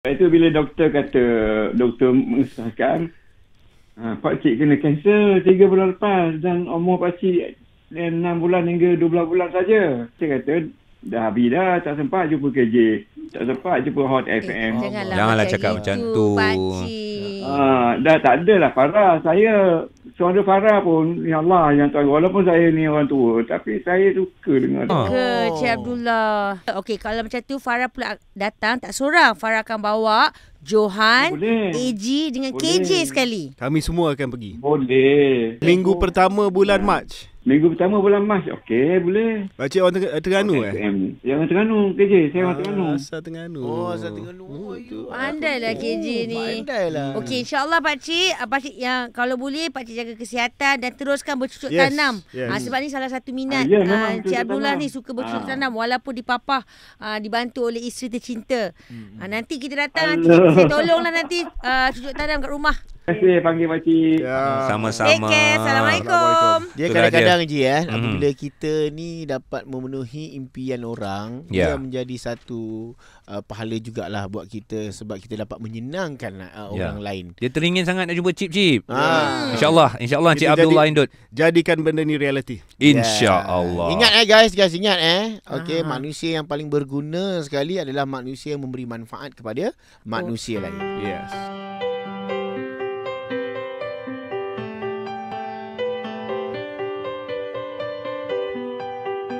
Lepas tu bila doktor kata, doktor mengesahkan, ha, pakcik kena cancel 3 bulan lepas dan umur pakcik 6 bulan hingga 12 bulan saja. Saya kata, dah habis dah, tak sempat jumpa KJ. Tak sempat jumpa Hot eh, FM. Janganlah, janganlah cakap macam tu. Ha, dah tak adalah parah saya. Tuan Dr. Farah pun Ya Allah yang tahu Walaupun saya ni orang tua Tapi saya suka dengan dia Suka oh. Cik Abdullah Okey kalau macam tu Farah pula datang Tak seorang Farah akan bawa Johan Boleh. AG Dengan Boleh. KJ sekali Kami semua akan pergi Boleh Minggu Boleh. pertama bulan ya. Mac Minggu pertama bulan Mas, okey boleh. Pakcik eh, eh? orang Terengganu okay, eh? Yang Terengganu, KJ. Saya orang ah, Terengganu. Ah, asal Terengganu. Oh, asal Terengganu. Oh, oh, Terengganu. Pandailah KJ oh, ni. Pandailah. Okey, Cik, apa ah, Pakcik yang kalau boleh, Pak Cik jaga kesihatan dan teruskan bercucuk yes, tanam. Yes. Ha, sebab ni salah satu minat. Ah, yeah, ya, ha, Cik Abdullah ni suka bercucuk ah. tanam walaupun dipapah, ha, dibantu oleh isteri tercinta. Ha, nanti kita datang, nanti saya tolonglah nanti uh, cucuk tanam kat rumah. Terima kasih panggil makcik. Ya. Sama-sama. Take Assalamualaikum. Dia kadang-kadang je eh, mm. apabila kita ni dapat memenuhi impian orang, yeah. dia ya. menjadi satu uh, pahala jugalah buat kita sebab kita dapat menyenangkan uh, yeah. orang lain. Dia teringin sangat nak jumpa cip-cip. Ah. Hmm. InsyaAllah. InsyaAllah Encik Abdullah jadi, Indut. Jadikan benda ni reality. InsyaAllah. Yeah. Ingat eh guys. Guys ingat eh. Okey, Ah. Manusia yang paling berguna sekali adalah manusia yang memberi manfaat kepada manusia oh. lain. Yes.